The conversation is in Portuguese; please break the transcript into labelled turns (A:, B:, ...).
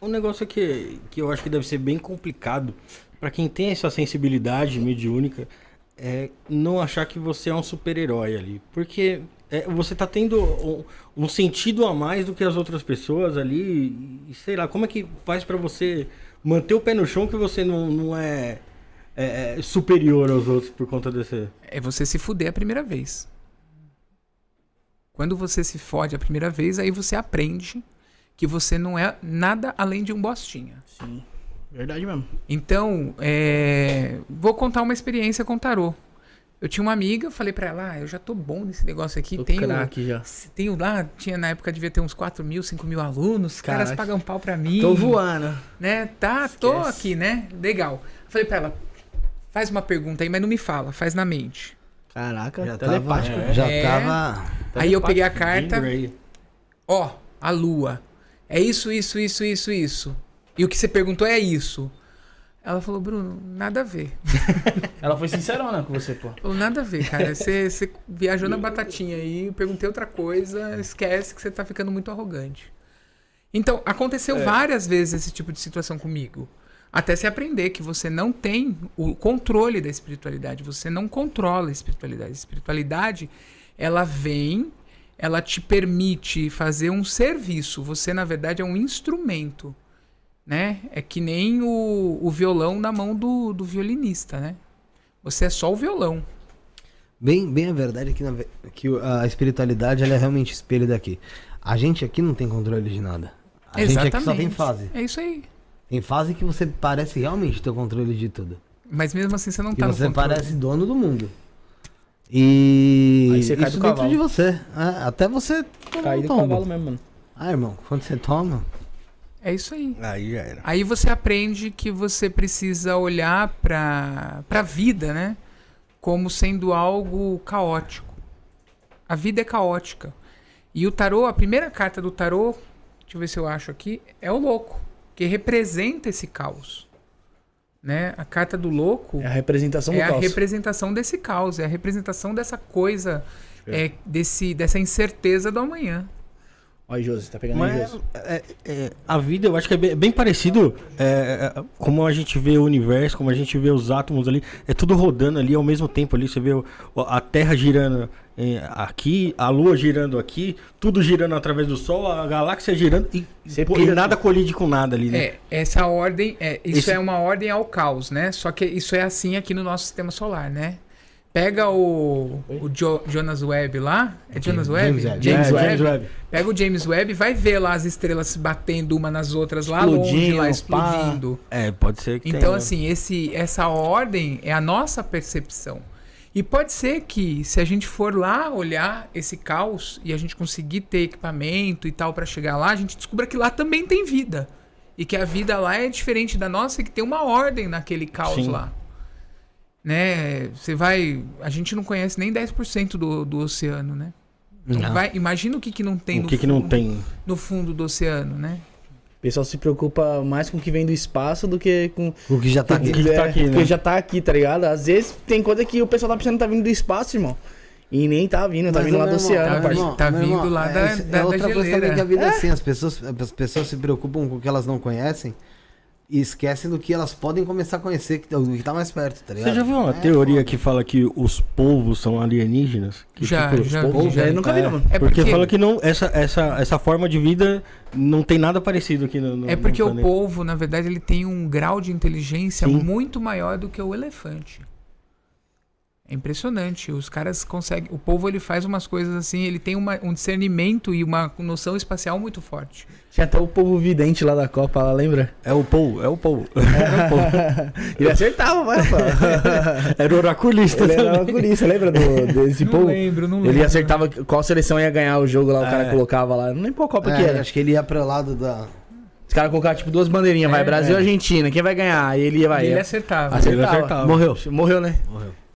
A: Um negócio que, que eu acho que deve ser bem complicado para quem tem essa sensibilidade mediúnica é não achar que você é um super-herói ali. Porque é, você tá tendo um, um, sentido a mais do que as outras pessoas ali. E, sei lá, como é que faz para você manter o pé no chão que você não, não é, é, é, superior aos outros por conta desse.
B: É você se fuder a primeira vez. Quando você se fode a primeira vez, aí você aprende que você não é nada além de um bostinha. Sim, verdade mesmo. Então, é... vou contar uma experiência com tarô. Eu tinha uma amiga, falei para ela, ah, eu já tô bom nesse negócio aqui. Tô tenho, craque já. Tenho lá, tinha na época devia ter uns 4 mil, 5 mil alunos, os caras pagam pau pra mim. Tô voando. Né? Tá, Esquece. tô aqui, né? Legal. Falei pra ela, faz uma pergunta aí, mas não me fala, faz na mente. Caraca, já tá telepático. Tava, é, já é. tava. Aí eu peguei a carta. Ó, a lua. É isso, isso, isso, isso, isso. E o que você perguntou é isso. Ela falou, Bruno, nada a ver. Ela foi sincerona com você, pô. Falou, nada a ver, cara. Você, você viajou na batatinha aí, perguntei outra coisa, esquece que você tá ficando muito arrogante. Então, aconteceu é. várias vezes esse tipo de situação comigo. Até se aprender que você não tem o controle da espiritualidade, você não controla a espiritualidade. A espiritualidade, ela vem ela te permite fazer um serviço. Você, na verdade, é um instrumento. Né? É que nem o, o violão na mão do, do violinista, né? Você é só o violão.
A: Bem, bem a verdade é que, na, que a espiritualidade ela é realmente espelho daqui. A gente aqui não tem controle de nada. A Exatamente. gente aqui só tem fase. É isso aí. Tem fase que você parece realmente ter o controle de tudo.
B: Mas mesmo assim você não
A: e tá você no controle. Você parece dono do mundo.
B: E isso dentro cavalo. de você.
A: Né? Até você Cair do cavalo mesmo, mano. Ah, irmão, quando você toma. É isso aí. Aí já era.
B: Aí você aprende que você precisa olhar pra, pra vida, né? Como sendo algo caótico. A vida é caótica. E o tarô, a primeira carta do tarô, deixa eu ver se eu acho aqui, é o louco, que representa esse caos. Né? A carta do louco é a representação do é caos. a representação desse caos, é a representação dessa coisa, é, é desse, dessa incerteza do amanhã.
A: Olha, Josi, tá pegando Mas, aí,
B: é, é,
A: a vida, eu acho que é bem, bem parecido é, é, como a gente vê o universo, como a gente vê os átomos ali. É tudo rodando ali ao mesmo tempo ali. Você vê o, a Terra girando é, aqui, a Lua girando aqui, tudo girando através do Sol, a galáxia girando e, pô, e nada colide com nada ali, né? É,
B: essa ordem, é, isso Esse... é uma ordem ao caos, né? Só que isso é assim aqui no nosso sistema solar, né? Pega o, o jo, Jonas Webb lá. É Jonas James, Webb? James, é, James, Webb. James, Webb. Pega o James Webb e vai ver lá as estrelas se batendo uma nas outras lá longe, lá explodindo.
A: Pá. É, pode ser que Então, tenha. assim,
B: esse, essa ordem é a nossa percepção. E pode ser que, se a gente for lá olhar esse caos e a gente conseguir ter equipamento e tal para chegar lá, a gente descubra que lá também tem vida. E que a vida lá é diferente da nossa e que tem uma ordem naquele caos Sim. lá né? Você vai. A gente não conhece nem 10% do, do oceano, né? Então vai, imagina o que, que não tem o no que, fundo, que não tem no fundo do oceano, né? O pessoal se preocupa mais com o que vem do espaço do que com o que já tá, aqui, que, que tá aqui, é, né? que já tá aqui, tá ligado?
A: Às vezes tem coisa que o pessoal tá pensando que tá vindo do espaço, irmão. E nem tá vindo, tá vindo lá irmão, do oceano, tá, Tá vindo irmão, lá é, da, é da, outra geleira. coisa também que a vida é, é assim, as pessoas, as pessoas se preocupam com o que elas não conhecem e esquecem do que elas podem começar a conhecer, que, está é que tá mais perto, tá ligado? Você já viu uma é, teoria foda. que fala que os povos são alienígenas? Que, já, tipo, já, povos, já, nunca vi, é, não. É porque, porque fala que não, essa, essa, essa forma de vida não tem nada parecido aqui no, no É porque no o
B: povo, na verdade, ele tem um grau de inteligência Sim. muito maior do que o elefante. É impressionante. Os caras conseguem. O povo ele faz umas coisas assim, ele tem uma, um discernimento e uma noção espacial muito forte.
A: Tinha até o povo vidente lá da Copa, lá, lembra? É o Paul, é o Paul. É
B: ele acertava, mas,
A: Era oraculista. Ele também. era oraculista, lembra do, desse não lembro, não lembro. Ele acertava qual seleção ia ganhar o jogo lá, o é. cara colocava lá. Não lembro qual Copa é, que era. Acho que ele ia o lado da. Os caras colocaram tipo duas bandeirinhas, é, vai Brasil e é. Argentina, quem vai ganhar? ele ia, vai. Ele é. acertava. acertava. Ele acertava. Morreu. Morreu, né?
B: Morreu.